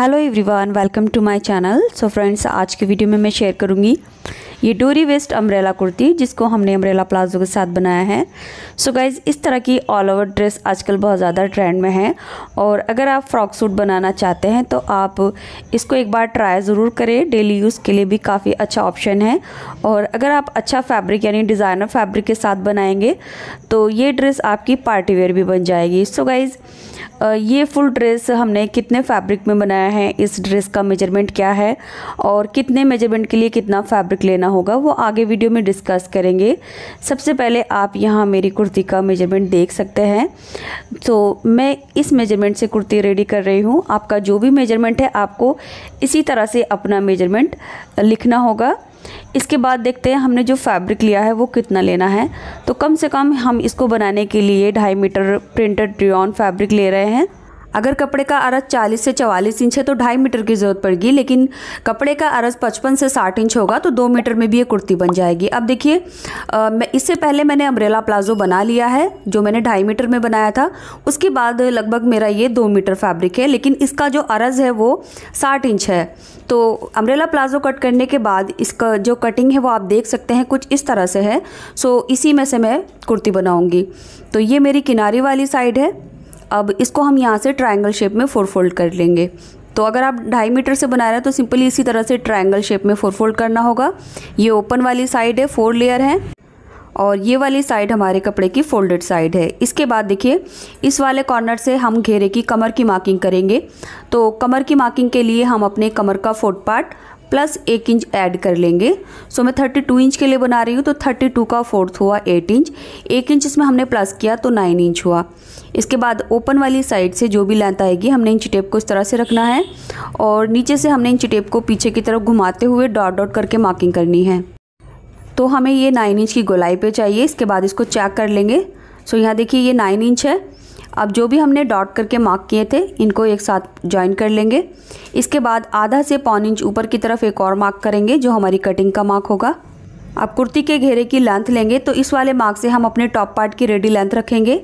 hello everyone welcome to my channel so friends आज की video में मैं शेयर करूँगी ये डोरी वेस्ट अम्ब्रेला कुर्ती जिसको हमने अम्ब्रेला प्लाजो के साथ बनाया है सो so गाइज इस तरह की ऑल ओवर ड्रेस आजकल बहुत ज़्यादा ट्रेंड में है और अगर आप फ्रॉक सूट बनाना चाहते हैं तो आप इसको एक बार ट्राई ज़रूर करें डेली यूज़ के लिए भी काफ़ी अच्छा ऑप्शन है और अगर आप अच्छा फैब्रिक यानी डिज़ाइनर फैब्रिक के साथ बनाएंगे तो ये ड्रेस आपकी पार्टी वेयर भी बन जाएगी सो so गाइज़ ये फुल ड्रेस हमने कितने फैब्रिक में बनाया है इस ड्रेस का मेजरमेंट क्या है और कितने मेजरमेंट के लिए कितना फैब्रिक लेना होगा वो आगे वीडियो में डिस्कस करेंगे सबसे पहले आप यहाँ मेरी कुर्ती का मेजरमेंट देख सकते हैं तो मैं इस मेजरमेंट से कुर्ती रेडी कर रही हूँ आपका जो भी मेजरमेंट है आपको इसी तरह से अपना मेजरमेंट लिखना होगा इसके बाद देखते हैं हमने जो फैब्रिक लिया है वो कितना लेना है तो कम से कम हम इसको बनाने के लिए ढाई मीटर प्रिंटेड ट्रियॉन फैब्रिक ले रहे हैं अगर कपड़े का अरज 40 से 44 इंच है तो ढाई मीटर की ज़रूरत पड़ेगी लेकिन कपड़े का अरज 55 से 60 इंच होगा तो दो मीटर में भी ये कुर्ती बन जाएगी अब देखिए मैं इससे पहले मैंने अम्ब्रेला प्लाजो बना लिया है जो मैंने ढाई मीटर में बनाया था उसके बाद लगभग मेरा ये दो मीटर फैब्रिक है लेकिन इसका जो अरज है वो साठ इंच है तो अम्ब्रेला प्लाजो कट करने के बाद इसका जो कटिंग है वो आप देख सकते हैं कुछ इस तरह से है सो इसी में से मैं कुर्ती बनाऊँगी तो ये मेरी किनारे वाली साइड है अब इसको हम यहाँ से ट्राइंगल शेप में फोर फोल्ड कर लेंगे तो अगर आप ढाई मीटर से बना रहे हैं तो सिंपली इसी तरह से ट्राइंगल शेप में फोर फोल्ड करना होगा ये ओपन वाली साइड है फोर लेयर है और ये वाली साइड हमारे कपड़े की फोल्डेड साइड है इसके बाद देखिए इस वाले कॉर्नर से हम घेरे की कमर की मार्किंग करेंगे तो कमर की मार्किंग के लिए हम अपने कमर का फोर्थ पार्ट प्लस एक इंच ऐड कर लेंगे सो मैं थर्टी टू इंच के लिए बना रही हूँ तो थर्टी टू का फोर्थ हुआ एट इंच एक इंच इसमें हमने प्लस किया तो नाइन इंच हुआ इसके बाद ओपन वाली साइड से जो भी लेंथ आएगी हमने इंच टेप को इस तरह से रखना है और नीचे से हमने इंच टेप को पीछे की तरफ घुमाते हुए डॉट डॉट करके मार्किंग करनी है तो हमें ये नाइन इंच की गोलाई पर चाहिए इसके बाद इसको चेक कर लेंगे सो यहाँ देखिए ये नाइन इंच है अब जो भी हमने डॉट करके मार्क किए थे इनको एक साथ ज्वाइन कर लेंगे इसके बाद आधा से पौन इंच ऊपर की तरफ एक और मार्क करेंगे जो हमारी कटिंग का मार्क होगा अब कुर्ती के घेरे की लेंथ लेंगे तो इस वाले मार्क से हम अपने टॉप पार्ट की रेडी लेंथ रखेंगे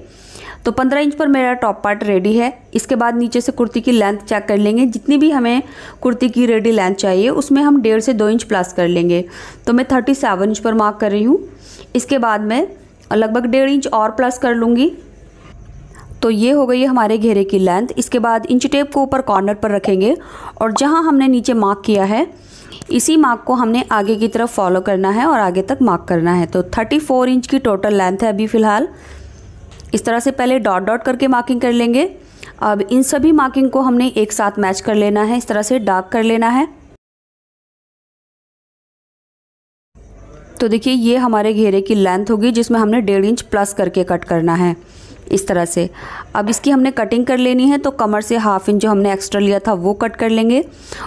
तो 15 इंच पर मेरा टॉप पार्ट रेडी है इसके बाद नीचे से कुर्ती की लेंथ चेक कर लेंगे जितनी भी हमें कुर्ती की रेडी लेंथ चाहिए उसमें हम डेढ़ से दो इंच प्लस कर लेंगे तो मैं 37 इंच पर मार्क कर रही हूँ इसके बाद मैं लगभग डेढ़ इंच और प्लस कर लूँगी तो ये हो गई हमारे घेरे की लेंथ इसके बाद इंच टेप को ऊपर कॉर्नर पर रखेंगे और जहाँ हमने नीचे मार्क किया है इसी मार्क को हमने आगे की तरफ फॉलो करना है और आगे तक मार्क करना है तो 34 इंच की टोटल लेंथ है अभी फ़िलहाल इस तरह से पहले डॉट डॉट करके मार्किंग कर लेंगे अब इन सभी मार्किंग को हमने एक साथ मैच कर लेना है इस तरह से डार्क कर लेना है तो देखिए ये हमारे घेरे की लेंथ होगी जिसमें हमने डेढ़ इंच प्लस करके कट करना है इस तरह से अब इसकी हमने कटिंग कर लेनी है तो कमर से हाफ इंच जो हमने एक्स्ट्रा लिया था वो कट कर लेंगे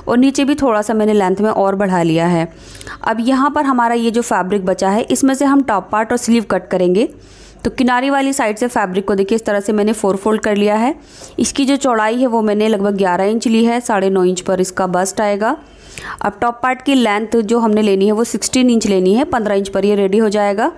और नीचे भी थोड़ा सा मैंने लेंथ में और बढ़ा लिया है अब यहाँ पर हमारा ये जो फैब्रिक बचा है इसमें से हम टॉप पार्ट और स्लीव कट करेंगे तो किनारे वाली साइड से फैब्रिक को देखिए इस तरह से मैंने फोर फोल्ड कर लिया है इसकी जो चौड़ाई है वो मैंने लगभग ग्यारह इंच ली है साढ़े नौ इंच पर इसका बस्ट आएगा अब टॉप पार्ट की लेंथ जो हमने लेनी है वो सिक्सटीन इंच लेनी है पंद्रह इंच पर ये रेडी हो जाएगा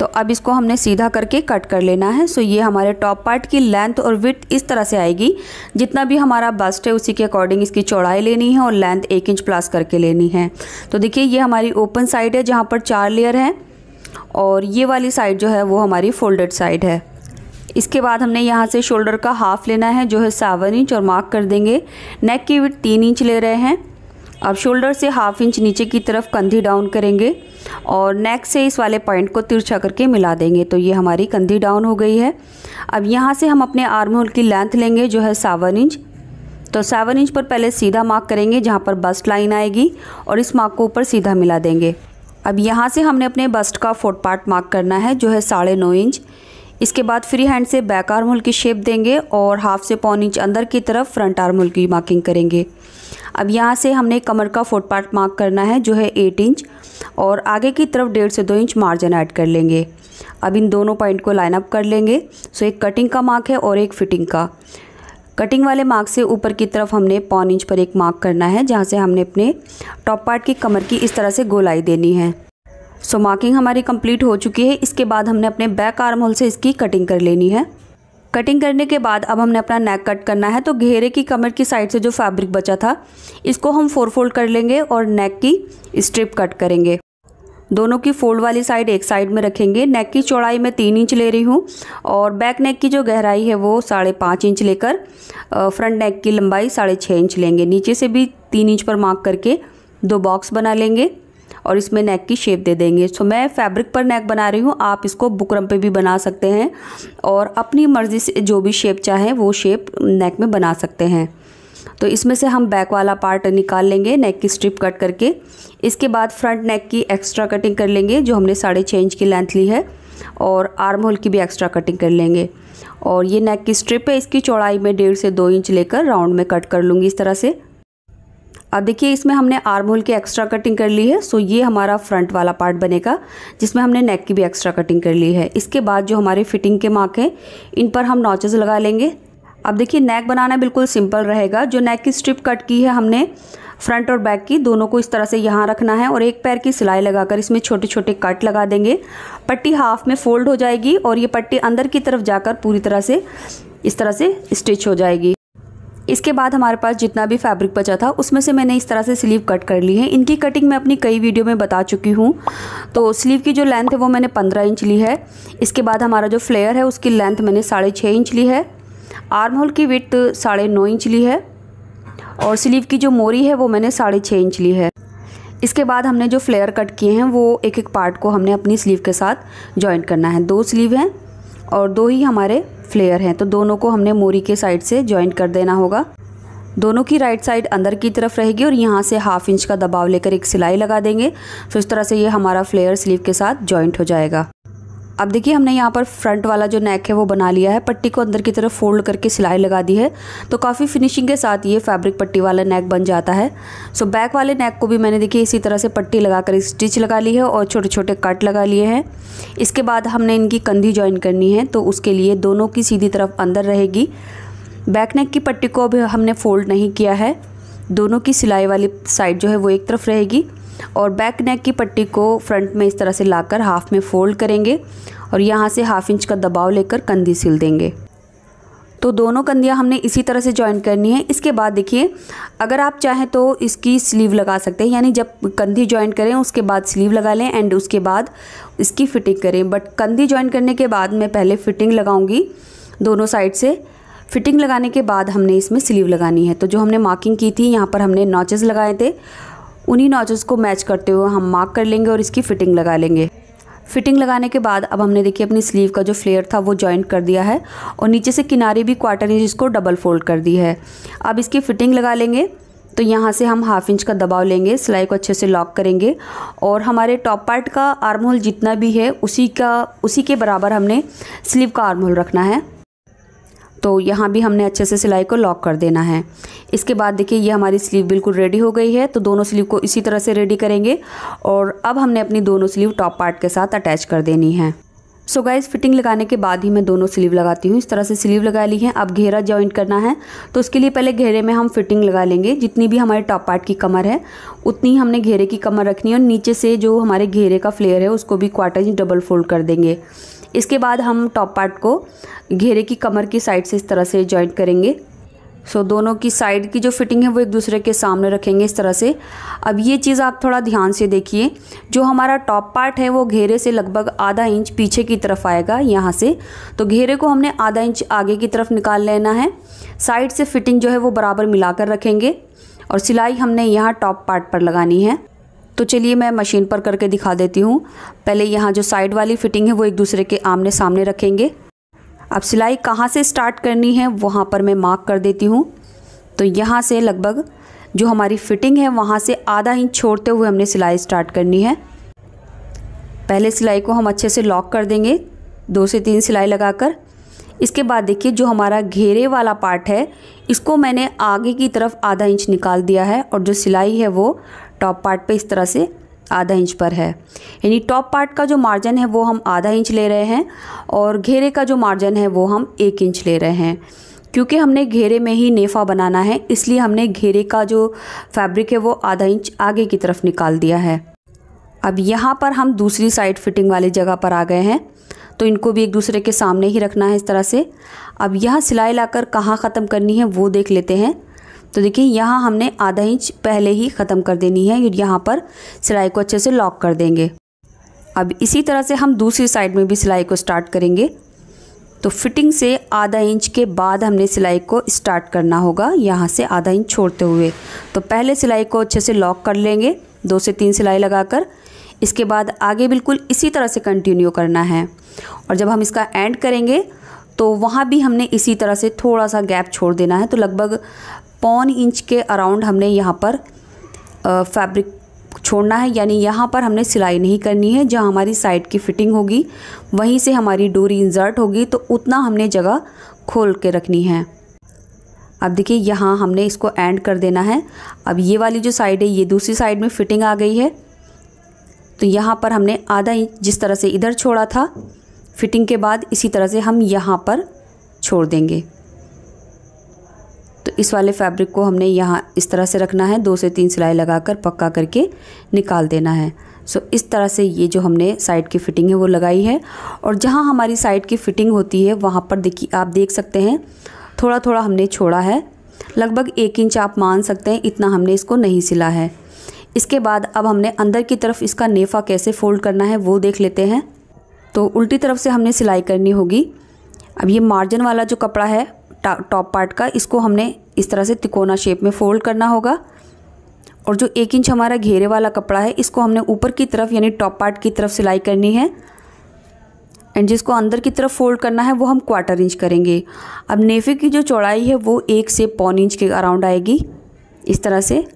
तो अब इसको हमने सीधा करके कट कर लेना है सो ये हमारे टॉप पार्ट की लेंथ और विथ इस तरह से आएगी जितना भी हमारा बस्ट है उसी के अकॉर्डिंग इसकी चौड़ाई लेनी है और लेंथ एक इंच प्लस करके लेनी है तो देखिए ये हमारी ओपन साइड है जहाँ पर चार लेयर है और ये वाली साइड जो है वो हमारी फोल्डेड साइड है इसके बाद हमने यहाँ से शोल्डर का हाफ लेना है जो है सेवन इंच और मार्क कर देंगे नेक की विथ तीन इंच ले रहे हैं अब शोल्डर से हाफ इंच नीचे की तरफ कंधी डाउन करेंगे और नेक से इस वाले पॉइंट को तिरछा करके मिला देंगे तो ये हमारी कंधी डाउन हो गई है अब यहाँ से हम अपने आर्म होल की लेंथ लेंगे जो है सावन इंच तो सेवन इंच पर पहले सीधा मार्क करेंगे जहाँ पर बस्ट लाइन आएगी और इस मार्क को ऊपर सीधा मिला देंगे अब यहाँ से हमने अपने बस्ट का फोर्थ पार्ट मार्क करना है जो है साढ़े नौ इंच इसके बाद फ्री हैंड से बैक आर्म होल की शेप देंगे और हाफ से पौन इंच अंदर की तरफ फ्रंट आर्म होल की मार्किंग करेंगे अब यहाँ से हमने कमर का फोर्थ पार्ट मार्क करना है जो है एट इंच और आगे की तरफ डेढ़ से दो इंच मार्जिन ऐड कर लेंगे अब इन दोनों पॉइंट को लाइनअप कर लेंगे सो एक कटिंग का मार्क है और एक फिटिंग का कटिंग वाले मार्क से ऊपर की तरफ हमने पौन इंच पर एक मार्क करना है जहाँ से हमने अपने टॉप पार्ट की कमर की इस तरह से गोलाई देनी है सो मार्किंग हमारी कंप्लीट हो चुकी है इसके बाद हमने अपने बैक आर्म होल से इसकी कटिंग कर लेनी है कटिंग करने के बाद अब हमने अपना नेक कट करना है तो घेरे की कमर की साइड से जो फैब्रिक बचा था इसको हम फोर फोल्ड कर लेंगे और नेक की स्ट्रिप कट करेंगे दोनों की फोल्ड वाली साइड एक साइड में रखेंगे नेक की चौड़ाई मैं तीन इंच ले रही हूँ और बैक नेक की जो गहराई है वो साढ़े पाँच इंच लेकर फ्रंट नेक की लंबाई साढ़े छः इंच लेंगे नीचे से भी तीन इंच पर मार्क करके दो बॉक्स बना लेंगे और इसमें नेक की शेप दे देंगे सो मैं फैब्रिक पर नेक बना रही हूँ आप इसको बुकरम पे भी बना सकते हैं और अपनी मर्ज़ी से जो भी शेप चाहें वो शेप नेक में बना सकते हैं तो इसमें से हम बैक वाला पार्ट निकाल लेंगे नेक की स्ट्रिप कट करके इसके बाद फ्रंट नेक की एक्स्ट्रा कटिंग कर लेंगे जो हमने साढ़े छः इंच की लेंथ ली है और आर्म होल की भी एक्स्ट्रा कटिंग कर लेंगे और ये नेक की स्ट्रिप है इसकी चौड़ाई में डेढ़ से दो इंच लेकर राउंड में कट कर लूँगी इस तरह से अब देखिए इसमें हमने आर्म होल की एक्स्ट्रा कटिंग कर ली है सो ये हमारा फ्रंट वाला पार्ट बनेगा जिसमें हमने नेक की भी एक्स्ट्रा कटिंग कर ली है इसके बाद जो हमारे फिटिंग के मार्क हैं इन पर हम नॉचेज़ लगा लेंगे अब देखिए नेक बनाना बिल्कुल सिंपल रहेगा जो नेक की स्ट्रिप कट की है हमने फ्रंट और बैक की दोनों को इस तरह से यहाँ रखना है और एक पैर की सिलाई लगाकर इसमें छोटे छोटे कट लगा देंगे पट्टी हाफ में फोल्ड हो जाएगी और ये पट्टी अंदर की तरफ जाकर पूरी तरह से इस तरह से स्टिच हो जाएगी इसके बाद हमारे पास जितना भी फैब्रिक बचा था उसमें से मैंने इस तरह से स्लीव कट कर ली है इनकी कटिंग मैं अपनी कई वीडियो में बता चुकी हूँ तो स्लीव की जो लेंथ है वो मैंने पंद्रह इंच ली है इसके बाद हमारा जो फ्लेयर है उसकी लेंथ मैंने साढ़े छः इंच ली है आर्म होल की विथ साढ़े नौ इंच ली है और स्लीव की जो मोरी है वो मैंने साढ़े छः इंच ली है इसके बाद हमने जो फ्लेयर कट किए हैं वो एक एक पार्ट को हमने अपनी स्लीव के साथ जॉइंट करना है दो स्लीव हैं और दो ही हमारे फ्लेयर हैं तो दोनों को हमने मोरी के साइड से ज्वाइंट कर देना होगा दोनों की राइट साइड अंदर की तरफ रहेगी और यहाँ से हाफ इंच का दबाव लेकर एक सिलाई लगा देंगे तो इस तरह से ये हमारा फ्लेयर स्लीव के साथ ज्वाइंट हो जाएगा अब देखिए हमने यहाँ पर फ्रंट वाला जो नेक है वो बना लिया है पट्टी को अंदर की तरफ फोल्ड करके सिलाई लगा दी है तो काफ़ी फिनिशिंग के साथ ये फैब्रिक पट्टी वाला नेक बन जाता है सो बैक वाले नेक को भी मैंने देखिए इसी तरह से पट्टी लगाकर स्टिच लगा ली है और छोटे छोटे कट लगा लिए हैं इसके बाद हमने इनकी कंधी ज्वाइन करनी है तो उसके लिए दोनों की सीधी तरफ अंदर रहेगी बैक नेक की पट्टी को अभी हमने फोल्ड नहीं किया है दोनों की सिलाई वाली साइड जो है वो एक तरफ रहेगी और बैक नेक की पट्टी को फ्रंट में इस तरह से लाकर हाफ़ में फ़ोल्ड करेंगे और यहाँ से हाफ़ इंच का दबाव लेकर कंधी सिल देंगे तो दोनों कंधियाँ हमने इसी तरह से ज्वाइन करनी है इसके बाद देखिए अगर आप चाहें तो इसकी स्लीव लगा सकते हैं यानी जब कंधी ज्वाइन करें उसके बाद स्लीव लगा लें एंड उसके बाद इसकी फिटिंग करें बट कंधी ज्वाइन करने के बाद मैं पहले फ़िटिंग लगाऊंगी दोनों साइड से फिटिंग लगाने के बाद हमने इसमें स्लीव लगानी है तो जो हमने मार्किंग की थी यहाँ पर हमने नॉचेज़ लगाए थे उन्हीं नॉचेस को मैच करते हुए हम मार्क कर लेंगे और इसकी फिटिंग लगा लेंगे फिटिंग लगाने के बाद अब हमने देखिए अपनी स्लीव का जो फ्लेयर था वो जॉइंट कर दिया है और नीचे से किनारे भी क्वार्टर इंच इसको डबल फोल्ड कर दी है अब इसकी फिटिंग लगा लेंगे तो यहाँ से हम हाफ इंच का दबाव लेंगे सिलाई को अच्छे से लॉक करेंगे और हमारे टॉप पार्ट का आर्म होल जितना भी है उसी का उसी के बराबर हमने स्लीव का आर्म होल रखना है तो यहाँ भी हमने अच्छे से सिलाई को लॉक कर देना है इसके बाद देखिए ये हमारी स्लीव बिल्कुल रेडी हो गई है तो दोनों स्लीव को इसी तरह से रेडी करेंगे और अब हमने अपनी दोनों स्लीव टॉप पार्ट के साथ अटैच कर देनी है सो so फिटिंग लगाने के बाद ही मैं दोनों स्लीव लगाती हूँ इस तरह से स्लीव लगा ली है अब घेरा ज्वाइंट करना है तो उसके लिए पहले घेरे में हम फिटिंग लगा लेंगे जितनी भी हमारे टॉप पार्ट की कमर है उतनी हमने घेरे की कमर रखनी है और नीचे से जो हमारे घेरे का फ्लेयर है उसको भी क्वार्टर इंच डबल फोल्ड कर देंगे इसके बाद हम टॉप पार्ट को घेरे की कमर की साइड से इस तरह से जॉइंट करेंगे सो so, दोनों की साइड की जो फिटिंग है वो एक दूसरे के सामने रखेंगे इस तरह से अब ये चीज़ आप थोड़ा ध्यान से देखिए जो हमारा टॉप पार्ट है वो घेरे से लगभग आधा इंच पीछे की तरफ आएगा यहाँ से तो घेरे को हमने आधा इंच आगे की तरफ निकाल लेना है साइड से फिटिंग जो है वो बराबर मिलाकर रखेंगे और सिलाई हमने यहाँ टॉप पार्ट पर लगानी है तो चलिए मैं मशीन पर करके दिखा देती हूँ पहले यहाँ जो साइड वाली फिटिंग है वो एक दूसरे के आमने सामने रखेंगे अब सिलाई कहाँ से स्टार्ट करनी है वहाँ पर मैं मार्क कर देती हूँ तो यहाँ से लगभग जो हमारी फिटिंग है वहाँ से आधा इंच छोड़ते हुए हमने सिलाई स्टार्ट करनी है पहले सिलाई को हम अच्छे से लॉक कर देंगे दो से तीन सिलाई लगाकर इसके बाद देखिए जो हमारा घेरे वाला पार्ट है इसको मैंने आगे की तरफ आधा इंच निकाल दिया है और जो सिलाई है वो टॉप पार्ट पे इस तरह से आधा इंच पर है यानी टॉप पार्ट का जो मार्जिन है वो हम आधा इंच ले रहे हैं और घेरे का जो मार्जिन है वो हम एक इंच ले रहे हैं क्योंकि हमने घेरे में ही नेफा बनाना है इसलिए हमने घेरे का जो फैब्रिक है वो आधा इंच आगे की तरफ निकाल दिया है अब यहाँ पर हम दूसरी साइड फिटिंग वाली जगह पर आ गए हैं तो इनको भी एक दूसरे के सामने ही रखना है इस तरह से अब यहाँ सिलाई लाकर कहाँ ख़त्म करनी है वो देख लेते हैं तो देखिए यहाँ हमने आधा इंच पहले ही ख़त्म कर देनी है यहाँ पर सिलाई को अच्छे से लॉक कर देंगे अब इसी तरह से हम दूसरी साइड में भी सिलाई को स्टार्ट करेंगे तो फिटिंग से आधा इंच के बाद हमने सिलाई को स्टार्ट करना होगा यहाँ से आधा इंच छोड़ते हुए तो पहले सिलाई को अच्छे से लॉक कर लेंगे दो से तीन सिलाई लगाकर इसके बाद आगे बिल्कुल इसी तरह से कंटिन्यू करना है और जब हम इसका एंड करेंगे तो वहाँ भी हमने इसी तरह से थोड़ा सा गैप छोड़ देना है तो लगभग पौन इंच के अराउंड हमने यहाँ पर फैब्रिक छोड़ना है यानी यहाँ पर हमने सिलाई नहीं करनी है जहाँ हमारी साइड की फिटिंग होगी वहीं से हमारी डोरी इंजर्ट होगी तो उतना हमने जगह खोल के रखनी है अब देखिए यहाँ हमने इसको एंड कर देना है अब ये वाली जो साइड है ये दूसरी साइड में फिटिंग आ गई है तो यहाँ पर हमने आधा इंच जिस तरह से इधर छोड़ा था फिटिंग के बाद इसी तरह से हम यहाँ पर छोड़ देंगे तो इस वाले फैब्रिक को हमने यहाँ इस तरह से रखना है दो से तीन सिलाई लगाकर पक्का करके निकाल देना है सो इस तरह से ये जो हमने साइड की फ़िटिंग है वो लगाई है और जहाँ हमारी साइड की फ़िटिंग होती है वहाँ पर देखिए आप देख सकते हैं थोड़ा थोड़ा हमने छोड़ा है लगभग एक इंच आप मान सकते हैं इतना हमने इसको नहीं सिला है इसके बाद अब हमने अंदर की तरफ इसका नेफ़ा कैसे फोल्ड करना है वो देख लेते हैं तो उल्टी तरफ से हमने सिलाई करनी होगी अब ये मार्जिन वाला जो कपड़ा है टॉप पार्ट का इसको हमने इस तरह से तिकोना शेप में फोल्ड करना होगा और जो एक इंच हमारा घेरे वाला कपड़ा है इसको हमने ऊपर की तरफ यानी टॉप पार्ट की तरफ सिलाई करनी है एंड जिसको अंदर की तरफ फोल्ड करना है वो हम क्वार्टर इंच करेंगे अब नेफे की जो चौड़ाई है वो एक से पौन इंच के अराउंड आएगी इस तरह से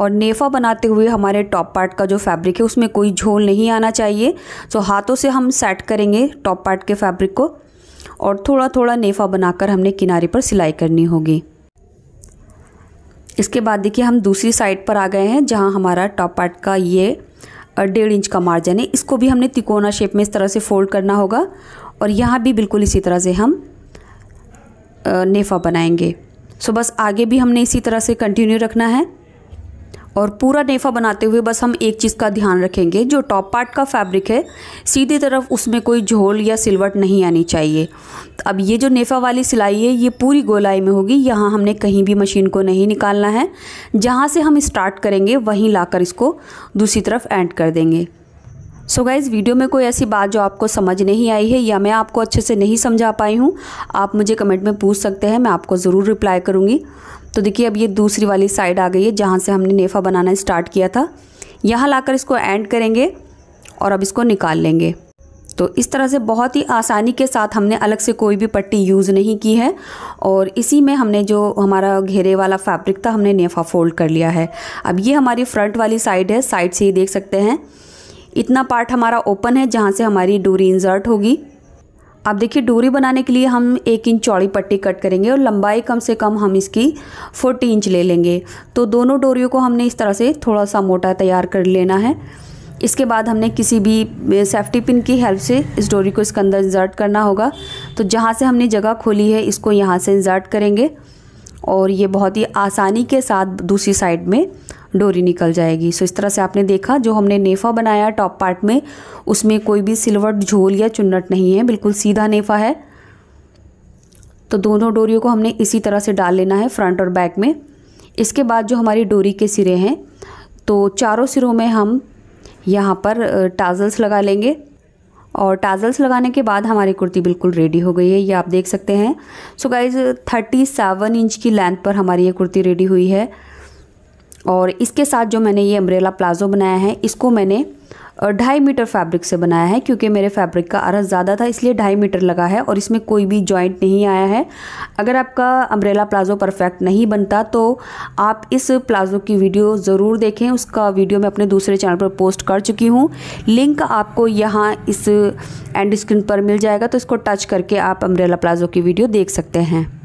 और नेफा बनाते हुए हमारे टॉप पार्ट का जो फैब्रिक है उसमें कोई झोल नहीं आना चाहिए सो हाथों से हम सेट करेंगे टॉप पार्ट के फैब्रिक को और थोड़ा थोड़ा नेफा बनाकर हमने किनारे पर सिलाई करनी होगी इसके बाद देखिए हम दूसरी साइड पर आ गए हैं जहाँ हमारा टॉप पार्ट का ये डेढ़ इंच का मार्जिन है इसको भी हमने तिकोना शेप में इस तरह से फोल्ड करना होगा और यहाँ भी बिल्कुल इसी तरह से हम नेफा बनाएंगे सो बस आगे भी हमने इसी तरह से कंटिन्यू रखना है और पूरा नेफा बनाते हुए बस हम एक चीज़ का ध्यान रखेंगे जो टॉप पार्ट का फैब्रिक है सीधी तरफ उसमें कोई झोल या सिलवट नहीं आनी चाहिए अब ये जो नेफा वाली सिलाई है ये पूरी गोलाई में होगी यहाँ हमने कहीं भी मशीन को नहीं निकालना है जहाँ से हम स्टार्ट करेंगे वहीं लाकर इसको दूसरी तरफ एंड कर देंगे सो so गाइज़ वीडियो में कोई ऐसी बात जो आपको समझ नहीं आई है या मैं आपको अच्छे से नहीं समझा पाई हूँ आप मुझे कमेंट में पूछ सकते हैं मैं आपको ज़रूर रिप्लाई करूँगी तो देखिए अब ये दूसरी वाली साइड आ गई है जहाँ से हमने नेफा बनाना स्टार्ट किया था यहाँ लाकर इसको एंड करेंगे और अब इसको निकाल लेंगे तो इस तरह से बहुत ही आसानी के साथ हमने अलग से कोई भी पट्टी यूज़ नहीं की है और इसी में हमने जो हमारा घेरे वाला फैब्रिक था हमने नेफा फोल्ड कर लिया है अब ये हमारी फ्रंट वाली साइड है साइड से ही देख सकते हैं इतना पार्ट हमारा ओपन है जहाँ से हमारी डोरी इंजर्ट होगी अब देखिए डोरी बनाने के लिए हम एक इंच चौड़ी पट्टी कट करेंगे और लंबाई कम से कम हम इसकी फोर्टी इंच ले लेंगे तो दोनों डोरियों को हमने इस तरह से थोड़ा सा मोटा तैयार कर लेना है इसके बाद हमने किसी भी सेफ्टी पिन की हेल्प से इस डोरी को इसके अंदर इंजर्ट करना होगा तो जहाँ से हमने जगह खोली है इसको यहाँ से इंजर्ट करेंगे और ये बहुत ही आसानी के साथ दूसरी साइड में डोरी निकल जाएगी सो इस तरह से आपने देखा जो हमने नेफा बनाया टॉप पार्ट में उसमें कोई भी सिल्वर झोल या चुन्नट नहीं है बिल्कुल सीधा नेफा है तो दोनों डोरियों को हमने इसी तरह से डाल लेना है फ्रंट और बैक में इसके बाद जो हमारी डोरी के सिरे हैं तो चारों सिरों में हम यहाँ पर टाजल्स लगा लेंगे और टाजल्स लगाने के बाद हमारी कुर्ती बिल्कुल रेडी हो गई है ये आप देख सकते हैं सो गाइज 37 इंच की लेंथ पर हमारी ये कुर्ती रेडी हुई है और इसके साथ जो मैंने ये अम्ब्रेला प्लाजो बनाया है इसको मैंने ढाई मीटर फैब्रिक से बनाया है क्योंकि मेरे फैब्रिक का अरस ज़्यादा था इसलिए ढाई मीटर लगा है और इसमें कोई भी जॉइंट नहीं आया है अगर आपका अम्ब्रेला प्लाज़ो परफेक्ट नहीं बनता तो आप इस प्लाज़ो की वीडियो ज़रूर देखें उसका वीडियो मैं अपने दूसरे चैनल पर पोस्ट कर चुकी हूँ लिंक आपको यहाँ इस एंड स्क्रीन पर मिल जाएगा तो इसको टच करके आप अम्ब्रेला प्लाज़ो की वीडियो देख सकते हैं